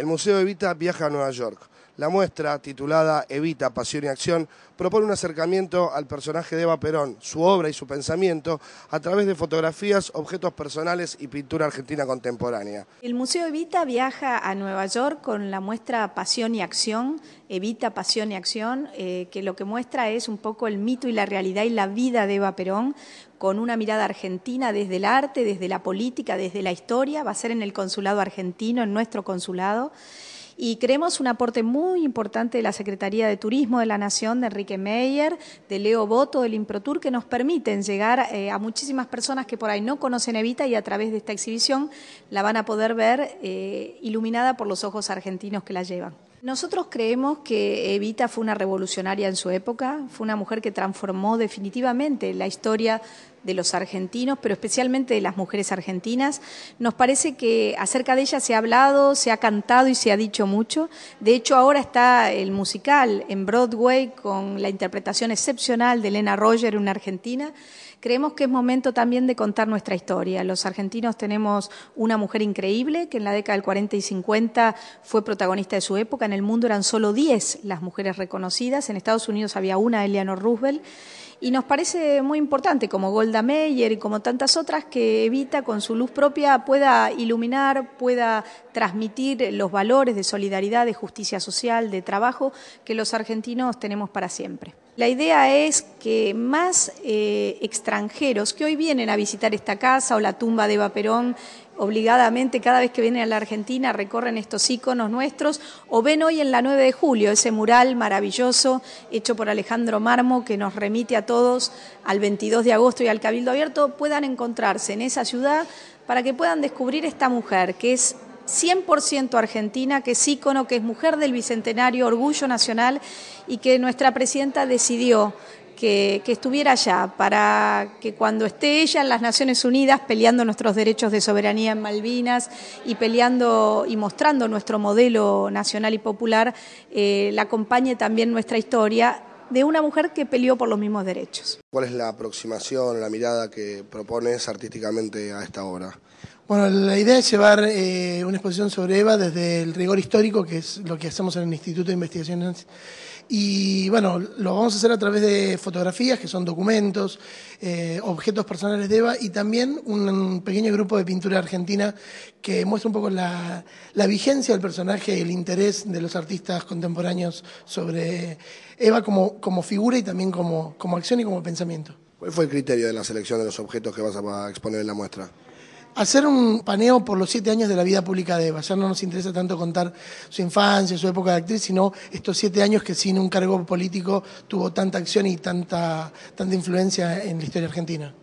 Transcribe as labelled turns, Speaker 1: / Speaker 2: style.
Speaker 1: El Museo Evita viaja a Nueva York. La muestra, titulada Evita, Pasión y Acción, propone un acercamiento al personaje de Eva Perón, su obra y su pensamiento a través de fotografías, objetos personales y pintura argentina contemporánea.
Speaker 2: El Museo Evita viaja a Nueva York con la muestra Pasión y Acción, Evita, Pasión y Acción, eh, que lo que muestra es un poco el mito y la realidad y la vida de Eva Perón con una mirada argentina desde el arte, desde la política, desde la historia, va a ser en el consulado argentino, en nuestro consulado y creemos un aporte muy importante de la Secretaría de Turismo de la Nación, de Enrique Meyer, de Leo Boto, del Improtur, que nos permiten llegar eh, a muchísimas personas que por ahí no conocen Evita y a través de esta exhibición la van a poder ver eh, iluminada por los ojos argentinos que la llevan. Nosotros creemos que Evita fue una revolucionaria en su época, fue una mujer que transformó definitivamente la historia de los argentinos, pero especialmente de las mujeres argentinas. Nos parece que acerca de ella se ha hablado, se ha cantado y se ha dicho mucho. De hecho, ahora está el musical en Broadway con la interpretación excepcional de Elena Roger, una argentina. Creemos que es momento también de contar nuestra historia. Los argentinos tenemos una mujer increíble que en la década del 40 y 50 fue protagonista de su época. En el mundo eran solo 10 las mujeres reconocidas. En Estados Unidos había una, Eleanor Roosevelt y nos parece muy importante, como Golda Meyer y como tantas otras, que Evita con su luz propia pueda iluminar, pueda transmitir los valores de solidaridad, de justicia social, de trabajo que los argentinos tenemos para siempre. La idea es que más eh, extranjeros que hoy vienen a visitar esta casa o la tumba de Eva Perón obligadamente cada vez que vienen a la Argentina recorren estos íconos nuestros o ven hoy en la 9 de julio ese mural maravilloso hecho por Alejandro Marmo que nos remite a todos al 22 de agosto y al Cabildo Abierto, puedan encontrarse en esa ciudad para que puedan descubrir esta mujer que es 100% argentina, que es ícono, que es mujer del Bicentenario, orgullo nacional, y que nuestra presidenta decidió que, estuviera allá, para que cuando esté ella en las Naciones Unidas peleando nuestros derechos de soberanía en Malvinas y peleando y mostrando nuestro modelo nacional y popular, eh, la acompañe también nuestra historia de una mujer que peleó por los mismos derechos.
Speaker 1: ¿Cuál es la aproximación, la mirada que propones artísticamente a esta obra?
Speaker 3: Bueno, la idea es llevar eh, una exposición sobre Eva desde el rigor histórico, que es lo que hacemos en el Instituto de Investigaciones. Y bueno, lo vamos a hacer a través de fotografías, que son documentos, eh, objetos personales de Eva, y también un pequeño grupo de pintura argentina que muestra un poco la, vigencia del personaje y el interés de los artistas contemporáneos sobre Eva como, como figura y también como, como acción y como pensamiento.
Speaker 1: ¿Cuál fue el criterio de la selección de los objetos que vas a exponer en la muestra?
Speaker 3: Hacer un paneo por los siete años de la vida pública de Eva. Ya no nos interesa tanto contar su infancia, su época de actriz, sino estos siete años que sin un cargo político tuvo
Speaker 1: tanta acción y tanta, tanta influencia en la historia argentina.